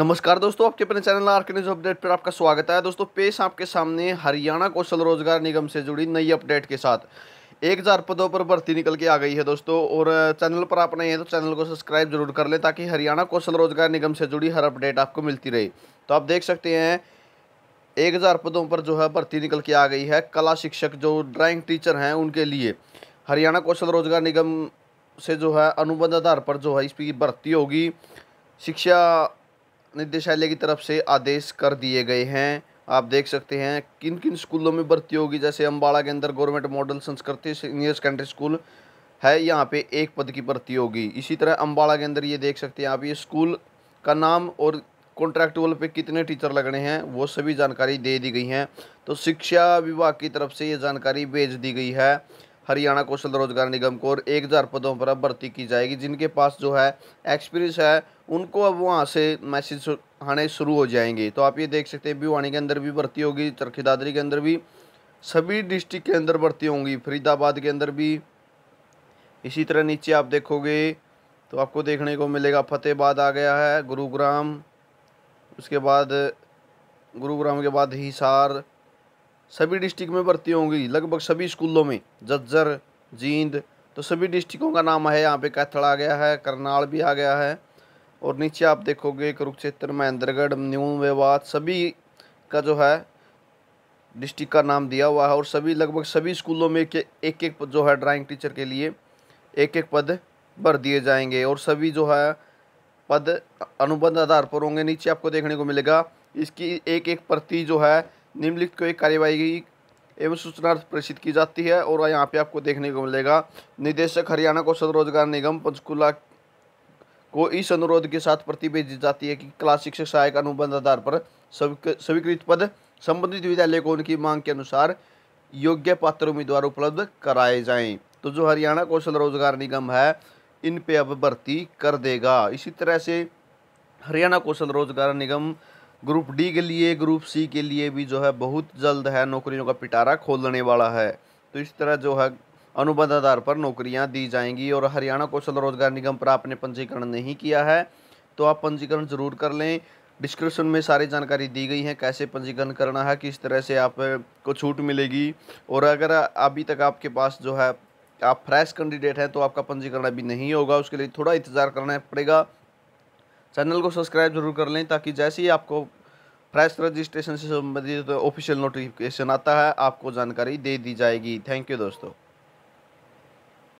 नमस्कार दोस्तों आपके अपने चैनल आर्क न्यूज अपडेट पर आपका स्वागत है दोस्तों पेश आपके सामने हरियाणा कौशल रोजगार निगम से जुड़ी नई अपडेट के साथ एक हज़ार पदों पर भर्ती निकल के आ गई है दोस्तों और चैनल पर आप नहीं हैं तो चैनल को सब्सक्राइब जरूर कर लें ताकि हरियाणा कौशल रोजगार निगम से जुड़ी हर अपडेट आपको मिलती रहे तो आप देख सकते हैं एक हज़ार पदों पर जो है भर्ती निकल के आ गई है कला शिक्षक जो ड्राइंग टीचर हैं उनके लिए हरियाणा कौशल रोजगार निगम से जो है अनुबंध आधार पर जो है इसकी भर्ती होगी शिक्षा निदेशालय की तरफ से आदेश कर दिए गए हैं आप देख सकते हैं किन किन स्कूलों में भर्ती होगी जैसे अम्बाड़ा के अंदर government model Sanskriti senior secondary school है यहाँ पे एक पद की भर्ती होगी इसी तरह अम्बाड़ा के अंदर ये देख सकते हैं आप ये स्कूल का नाम और कॉन्ट्रैक्टुअल पे कितने टीचर लगने हैं वो सभी जानकारी दे दी गई हैं तो शिक्षा विभाग की तरफ से ये जानकारी भेज दी गई है हरियाणा कौशल रोजगार निगम को और एक हज़ार पदों पर भर्ती की जाएगी जिनके पास जो है एक्सपीरियंस है उनको अब वहाँ से मैसेज आने शुरू हो जाएंगे तो आप ये देख सकते हैं भिवानी के अंदर भी भर्ती होगी चरखी दादरी के अंदर भी सभी डिस्ट्रिक्ट के अंदर भर्ती होंगी फरीदाबाद के अंदर भी इसी तरह नीचे आप देखोगे तो आपको देखने को मिलेगा फतेहबाद आ गया है गुरुग्राम उसके बाद गुरुग्राम के बाद हिसार सभी डिस्ट्रिक्ट में भर्ती होंगी लगभग सभी स्कूलों में जज्जर जींद तो सभी डिस्ट्रिक्टों का नाम है यहाँ पे कैथल आ गया है करनाल भी आ गया है और नीचे आप देखोगे कुरुक्षेत्र महेंद्रगढ़ न्यू मेवात सभी का जो है डिस्ट्रिक्ट का नाम दिया हुआ है और सभी लगभग सभी स्कूलों में के एक एक जो है ड्राइंग टीचर के लिए एक एक पद भर दिए जाएंगे और सभी जो है पद अनुबंध आधार पर होंगे नीचे आपको देखने को मिलेगा इसकी एक एक प्रति जो है निम्नलिखित को एक कार्यवाही एवं सूचना प्रेषित की जाती है और यहाँ पे आपको देखने को मिलेगा निदेशक हरियाणा कौशल रोजगार निगम पंचकूला को इस अनुरोध के साथ प्रति भेजी जाती है कि क्लास शिक्षक सहायक अनुबंध आधार पर स्वीकृत पद संबंधित विद्यालय को उनकी मांग के अनुसार योग्य पात्र उम्मीदवार उपलब्ध कराए जाएं तो जो हरियाणा कौशल रोजगार निगम है इन पे अब भर्ती कर देगा इसी तरह से हरियाणा कौशल रोजगार निगम ग्रुप डी के लिए ग्रुप सी के लिए भी जो है बहुत जल्द है नौकरियों का पिटारा खोलने वाला है तो इस तरह जो है अनुबंध आधार पर नौकरियां दी जाएंगी और हरियाणा कौशल रोजगार निगम पर आपने पंजीकरण नहीं किया है तो आप पंजीकरण ज़रूर कर लें डिस्क्रिप्शन में सारी जानकारी दी गई है कैसे पंजीकरण करना है किस तरह से आप को छूट मिलेगी और अगर अभी तक आपके पास जो है आप फ्रेश कैंडिडेट हैं तो आपका पंजीकरण अभी नहीं होगा उसके लिए थोड़ा इंतज़ार करना पड़ेगा चैनल को सब्सक्राइब जरूर कर लें ताकि जैसे ही आपको फ्रेश रजिस्ट्रेशन से संबंधित ऑफिशियल नोटिफिकेशन आता है आपको जानकारी दे दी जाएगी थैंक यू दोस्तों